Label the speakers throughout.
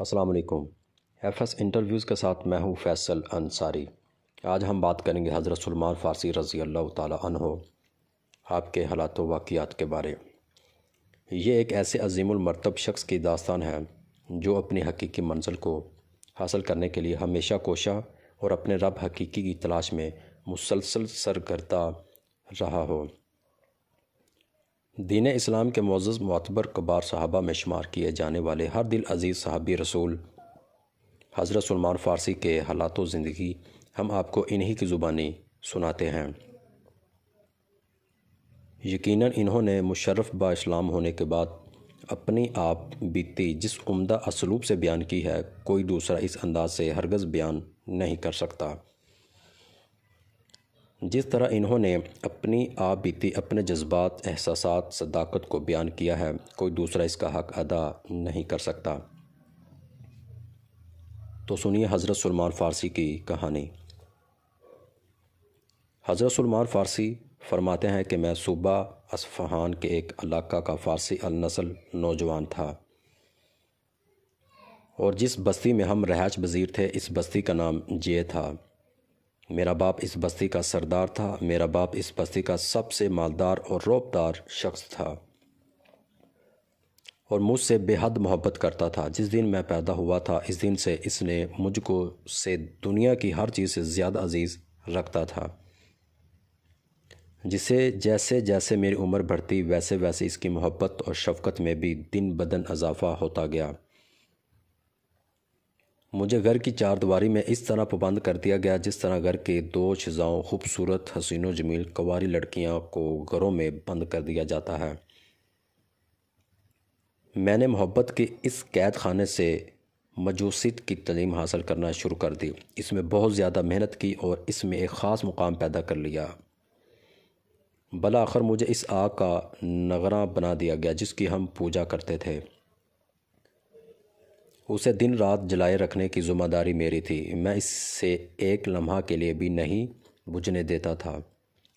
Speaker 1: Aslam F S interviews के साथ मैं हूँ फैसल अंसारी आज हम बात करेंगे हज़रत सलमान फ़ारसी रज़ी अल्लाह तहो आपके हालात वाक़ात के बारे ये एक ऐसे अजीमरतब शख्स की दास्तान है जो अपनी हकीकी मंजिल को हासिल करने के लिए हमेशा कोशा और अपने रब हकीकी की तलाश में मुसलसल सरगर्दा रहा हो दीन इस्लाम के मोज़ मतबर कबार साहबा में शुमार किए जाने वाले हर दिल अजीज़ साहबी रसूल हज़रत सलमान फ़ारसी के हालात ज़िंदगी हम आपको इन्हीं की ज़ुबानी सुनाते हैं यकीनन इन्होंने मुशर्रफ़ बा इस्लाम होने के बाद अपनी आप बीती जिस उम्दा असलूब से बयान की है कोई दूसरा इस अंदाज से हरगज़ बयान नहीं कर सकता जिस तरह इन्होंने अपनी आप बीती अपने जज्बात एहसास सदाकत को बयान किया है कोई दूसरा इसका हक अदा नहीं कर सकता तो सुनिए हज़रत सलमान फ़ारसी की कहानी हज़रत सलमान फ़ारसी फरमाते हैं कि मैं सूबा असफहान के एक इलाका का फ़ारसी अलनसल नौजवान था और जिस बस्ती में हम रहायश बज़ीर थे इस बस्ती का नाम जे था मेरा बाप इस बस्ती का सरदार था मेरा बाप इस बस्ती का सबसे मालदार और रोबदार शख्स था और मुझसे बेहद मोहब्बत करता था जिस दिन मैं पैदा हुआ था इस दिन से इसने मुझको से दुनिया की हर चीज़ से ज़्यादा अजीज़ रखता था जिसे जैसे जैसे मेरी उम्र बढ़ती वैसे वैसे इसकी मोहब्बत और शफकत में भी दिन बदन इजाफ़ा होता गया मुझे घर की दीवारी में इस तरह पाबंद कर दिया गया जिस तरह घर के दो शिजाओं खूबसूरत हसीनों जमील कवारी लड़कियां को घरों में बंद कर दिया जाता है मैंने मोहब्बत के इस कैद खाने से मजूसित की तलीम हासिल करना शुरू कर दी इसमें बहुत ज़्यादा मेहनत की और इसमें एक ख़ास मुकाम पैदा कर लिया भला आखिर मुझे इस आग का नगरा बना दिया गया जिसकी हम पूजा करते थे उसे दिन रात जलाए रखने की जिम्मेदारी मेरी थी मैं इससे एक लम्हा के लिए भी नहीं बुझने देता था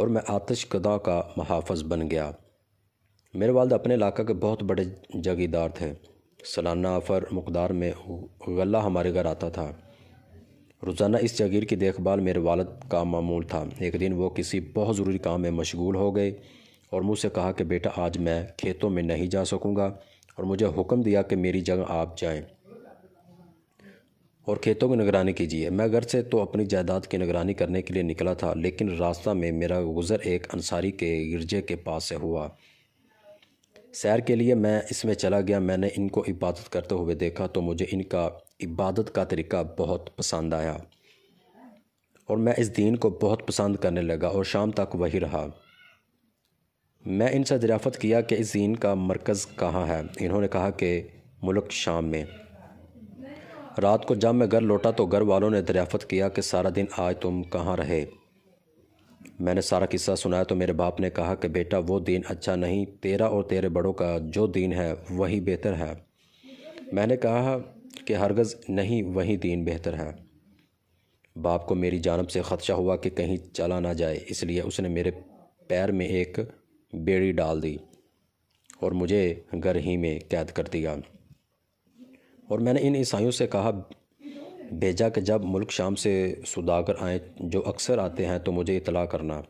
Speaker 1: और मैं आतश कदा का महाफज बन गया मेरे वालद अपने इलाका के बहुत बड़े जगीदार थे सालाना आफर मकदार में गला हमारे घर आता था रोज़ाना इस जगीर की देखभाल मेरे वालद का मामूल था एक दिन वो किसी बहुत ज़रूरी काम में मशगूल हो गए और मुझसे कहा कि बेटा आज मैं खेतों में नहीं जा सकूँगा और मुझे हुक्म दिया कि मेरी जगह आप जाएँ और खेतों की निगरानी कीजिए मैं घर से तो अपनी जायदाद की निगरानी करने के लिए निकला था लेकिन रास्ता में मेरा गुज़र एक अंसारी के गिरजे के पास से हुआ सैर के लिए मैं इसमें चला गया मैंने इनको इबादत करते हुए देखा तो मुझे इनका इबादत का तरीका बहुत पसंद आया और मैं इस दीन को बहुत पसंद करने लगा और शाम तक वही रहा मैं इनसे दरियाफ़त किया कि इस दीन का मरकज़ कहाँ है इन्होंने कहा कि मुल्क शाम में रात को जब मैं घर लौटा तो घर वालों ने दरियाफत किया कि सारा दिन आज तुम कहाँ रहे मैंने सारा किस्सा सुनाया तो मेरे बाप ने कहा कि बेटा वो दिन अच्छा नहीं तेरा और तेरे बड़ों का जो दिन है वही बेहतर है मैंने कहा कि हरगज़ नहीं वही दिन बेहतर है बाप को मेरी जानब से ख़दशा हुआ कि कहीं चला ना जाए इसलिए उसने मेरे पैर में एक बेड़ी डाल दी और मुझे घर ही में कैद कर दिया और मैंने इन ईसाइयों से कहा भेजा कि जब मुल्क शाम से सुदागर आए जो अक्सर आते हैं तो मुझे इतला करना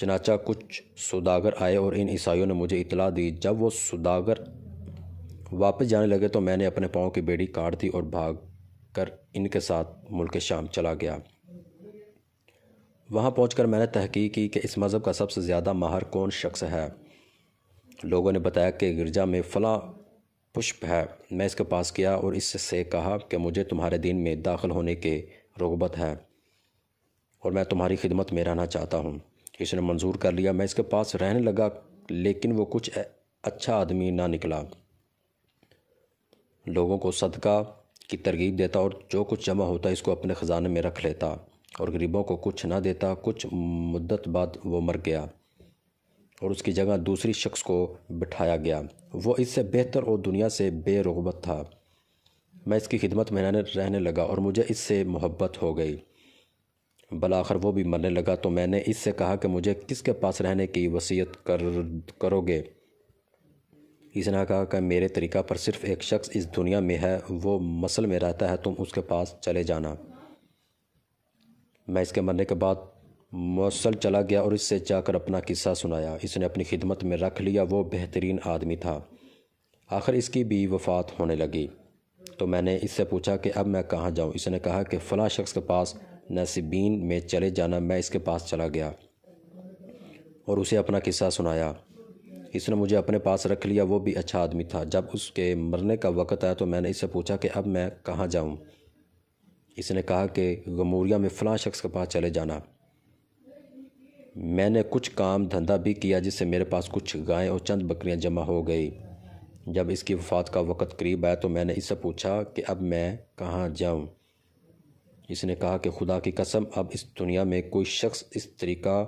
Speaker 1: चनाचा कुछ सुदागर आए और इन ईसाइयों ने मुझे इतला दी जब वो सुदागर वापस जाने लगे तो मैंने अपने पाँव की बेड़ी काट दी और भाग कर इनके साथ मुल्क शाम चला गया वहाँ पहुँच कर मैंने तहकीक की कि इस मज़हब का सबसे ज़्यादा माहर कौन शख्स है लोगों ने बताया कि गिरजा में फ़ला पुष्प है मैं इसके पास गया और इससे कहा कि मुझे तुम्हारे दिन में दाखिल होने के रगबत है और मैं तुम्हारी खिदमत में रहना चाहता हूँ इसने मंजूर कर लिया मैं इसके पास रहने लगा लेकिन वो कुछ अच्छा आदमी ना निकला लोगों को सदका की तरगीब देता और जो कुछ जमा होता इसको अपने ख़जाने में रख लेता और गरीबों को कुछ ना देता कुछ मुद्दत बाद वो मर गया और उसकी जगह दूसरी शख्स को बिठाया गया वो इससे बेहतर और दुनिया से बेरोबत था मैं इसकी खिदमत में रहने लगा और मुझे इससे मोहब्बत हो गई भला आखिर वो भी मरने लगा तो मैंने इससे कहा कि मुझे किसके पास रहने की वसीयत कर करोगे इसने कहा कि मेरे तरीक़ा पर सिर्फ़ एक शख्स इस दुनिया में है वो मसल में रहता है तुम उसके पास चले जाना मैं इसके मरने के बाद मौसल चला गया और इससे जाकर अपना किस्सा सुनाया इसने अपनी खिदमत में रख लिया वो बेहतरीन आदमी था आखिर इसकी भी वफात होने लगी तो मैंने इससे पूछा कि अब मैं कहाँ जाऊँ इसने कहा कि फ़लाँ शख्स के पास नसीबीन में चले जाना मैं इसके पास चला गया और उसे अपना किस्सा सुनाया इसने मुझे अपने पास रख लिया वो भी अच्छा आदमी था जब उसके मरने का वक़्त आया तो मैंने इससे पूछा कि अब मैं कहाँ जाऊँ इसने कहा कि गमूरिया में फ़लाँ शख्स के पास चले जाना मैंने कुछ काम धंधा भी किया जिससे मेरे पास कुछ गायें और चंद बकरियां जमा हो गई जब इसकी वफात का वक़्त करीब आया तो मैंने इससे पूछा कि अब मैं कहाँ जाऊँ इसने कहा कि खुदा की कसम अब इस दुनिया में कोई शख्स इस तरीका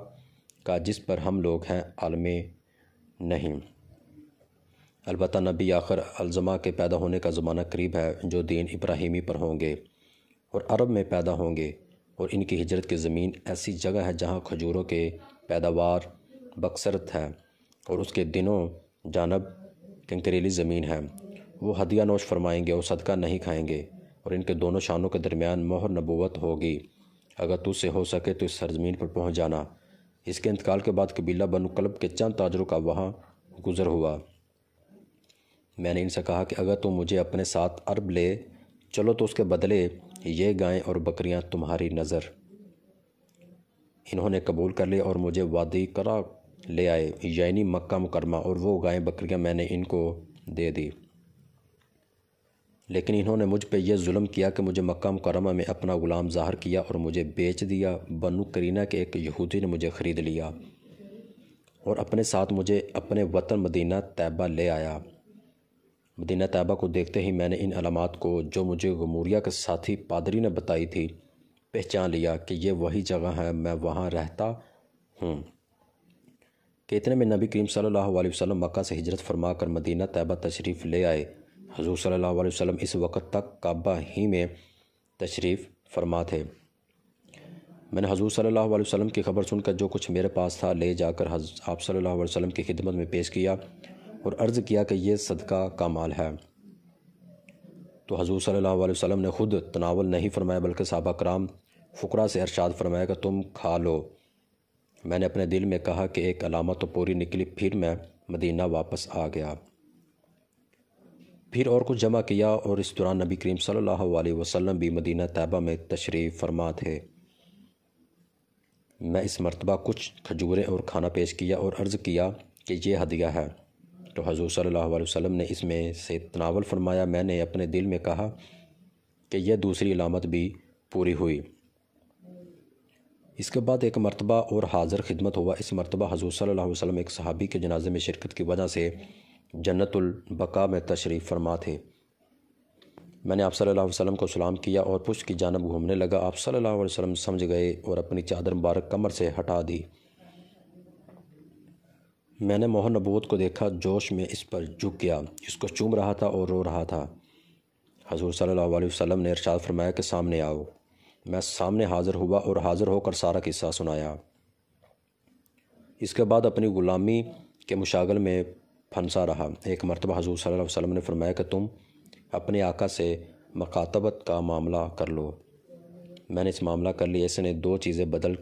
Speaker 1: का जिस पर हम लोग हैं आलम नहीं अलबत् नबी आखिर अलजमा के पैदा होने का ज़माना करीब है जो दीन इब्राहिमी पर होंगे और अरब में पैदा होंगे और इनकी हिजरत की ज़मीन ऐसी जगह है जहाँ खजूरों के पैदावार बक्सरत है और उसके दिनों जानब कंकरेली ज़मीन है वो हदिया नोश फरमाएंगे और सदका नहीं खाएंगे और इनके दोनों शानों के दरमियान मोहर नबूत होगी अगर तुझसे हो सके तो इस सरजमीन पर पहुँच जाना इसके इंतकाल के बाद कबीला बनु कलब के चंद ताजरों का वहाँ गुज़र हुआ मैंने इनसे कहा कि अगर तुम मुझे अपने साथ अरब ले चलो तो उसके बदले ये गायें और बकरियां तुम्हारी नज़र इन्होंने कबूल कर लिया और मुझे वादी करा ले आए यानी मक्का मुकरमा और वो गायें बकरियां मैंने इनको दे दी लेकिन इन्होंने मुझ पर यह जुल्म किया कि मुझे मक्का मुकरमा में अपना ग़ुलाम ज़ाहर किया और मुझे बेच दिया बनु करीना के एक यहूदी ने मुझे ख़रीद लिया और अपने साथ मुझे अपने वतन मदीना तैबा ले आया मदीना तयबा को देखते ही मैंने इन अलामत को जो मुझे गमूरिया के साथी पादरी ने बताई थी पहचान लिया कि ये वही जगह है मैं वहाँ रहता हूँ कितने में नबी करीम सल्लल्लाहु अलैहि वसल्लम मक्का से हिजरत फरमा कर मदीना तयबा तशरीफ़ ले आए हजूर सल्लल्लाहु अलैहि वसल्लम इस वक्त तक काबा ही में तशरीफ़ फरमा थे मैंने हजूर सल्लल्लाहु अलैहि वसल्लम की खबर सुनकर जो कुछ मेरे पास था ले जाकर आप सल्लल्लाहु अलैहि वसल्लम की खिदमत में पेश किया और अर्ज़ किया कि यह सदका का माल है तो हजूर सल्ला वसम ने ख़ुद तनावल नहीं फरमाया बल्कि साहबा कराम फ़करा से अरशाद फरमाया कि तुम खा लो मैंने अपने दिल में कहा कि एक अलामत तो पूरी निकली फिर मैं मदीना वापस आ गया फिर और कुछ जमा किया और इस दौरान नबी करीम सल्ला वसलम भी मदीना तैबा में तशरीफ़ फरमा थे मैं इस मरतबा कुछ खजूरें और खाना पेश किया और अर्ज़ किया कि यह हदिया है तो हजूर सल्लल्लाहु अलैहि वसल्लम ने इसमें से तनावल फरमाया मैंने अपने दिल में कहा कि यह दूसरी अलामत भी पूरी हुई इसके बाद एक मरतबा और हाजिर खिदमत हुआ इस मरतबा हजूर सल्ला वसलम एक सहाबी के जनाजे में शिरकत की वजह से जन्नतुलबका में तशरीफ़ फरमा थे मैंने आप सल्लल्लाहु अलैहि वसल्लम को सलाम किया और पुष्ट की जानब घूमने लगा आप सल्लल्लाहु अलैहि वसल्लम समझ गए और अपनी चादर मुबारक कमर से हटा दी मैंने मोहन नबूत को देखा जोश में इस पर झुक गया इसको चूम रहा था और रो रहा था हजूर सल्लल्लाहु अलैहि वसल्लम ने इरशाद फरमाया कि सामने आओ मैं सामने हाज़िर हुआ और हाज़िर होकर सारा किस्सा सुनाया इसके बाद अपनी ग़ुलामी के मुशागल में फंसा रहा एक मरतबा हजूर सल्लल्लाहु अलैहि वसल्लम ने फरमाया कि तुम अपने आका से मकातबत का मामला कर लो मैंने इस मामला कर लिया इसने दो चीज़ें बदल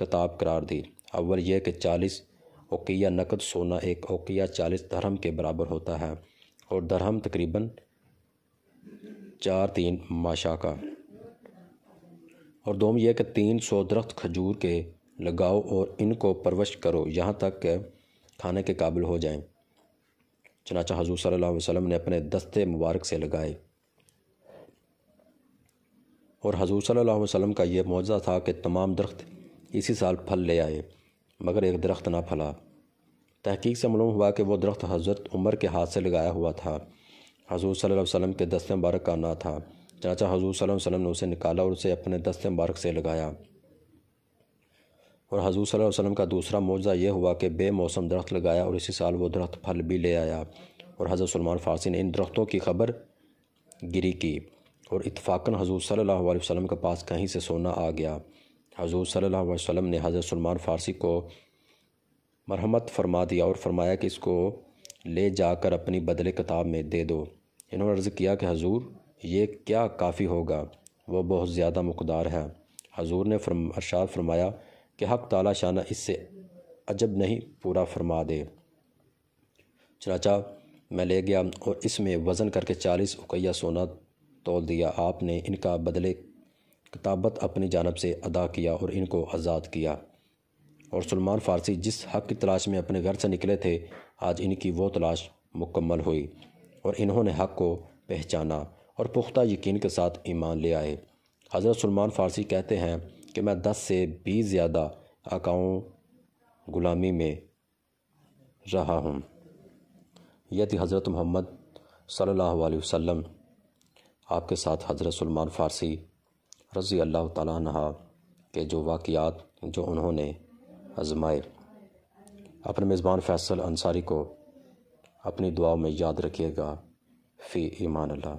Speaker 1: कताब करार दी अव्वल यह कि चालीस ओकिया नकद सोना एक ओकिया चालीस धर्म के बराबर होता है और धर्म तकरीबन चार तीन माशा का और दोम यह कि तीन सौ दरख्त खजूर के लगाओ और इनको परवश करो यहाँ तक के खाने के काबिल हो जाएं चनाचा हजूर सल्लल्लाहु अलैहि वसल्लम ने अपने दस्ते मुबारक से लगाए और हजूर सल्लल्लाहु अलैहि वसल्लम का यह मुआवजा था कि तमाम दरख्त इसी साल फल ले आए मगर एक दरख्त ना फला तहकीक से मालूम हुआ कि वह दरख्त हज़रत उमर के हाथ से लगाया हुआ था हजूर सल्लल्लाहु अलैहि वसल्लम के दस्त मुबारक का ना था चाचा हजूर सल्लल्लाहु अलैहि वसल्लम ने उसे निकाला और उसे अपने दस्त मुबारक से लगाया और हजूर सल्लल्लाहु अलैहि वसल्लम का दूसरा मुआवजा यह हुआ कि बेमौसम दरख्त लगाया और इसी साल वो दरख्त फल भी ले आया और हज़रत सलमान फ़ारसी ने इन दरख्तों की खबर गिरी की और इतफ़ाक़न हजूर सल्ला वसम के पास कहीं से सोना आ गया हजूर सल्ला वसम ने हज़रत सलमान फ़ारसी को मरहमत फरमा दिया और फरमाया कि इसको ले जाकर अपनी बदले किताब में दे दो इन्होंने अर्ज़ किया कि हजूर ये क्या काफ़ी होगा वह बहुत ज़्यादा मकदार है हजूर ने फरम अरशाद फरमाया कि हक़ ताला शाना इससे अजब नहीं पूरा फरमा दे चाचा मैं ले गया और इसमें वज़न करके चालीस उकैया सोना तोल दिया आपने इनका बदले किताबत अपनी जानब से अदा किया और इनको आज़ाद किया और सलमान फ़ारसी जिस हक़ की तलाश में अपने घर से निकले थे आज इनकी वो तलाश मुकम्मल हुई और इन्होंने हक़ को पहचाना और पुख्ता यकीन के साथ ईमान ले आए हज़रत सलमान फ़ारसी कहते हैं कि मैं दस से बीस ज़्यादा अकाउं ग़ुलामी में रहा हूँ यह थी हज़रत मोहम्मद सल्लल्लाहु अलैहि वसल्लम आपके साथ हज़रत सलमान फ़ारसी रज़ी अल्लाह तहा के जो वाक़ात जो उन्होंने आजमाए अपने मेज़बान फ़ैसल अंसारी को अपनी दुआ में याद रखिएगा फ़ी ईमान अल्लाह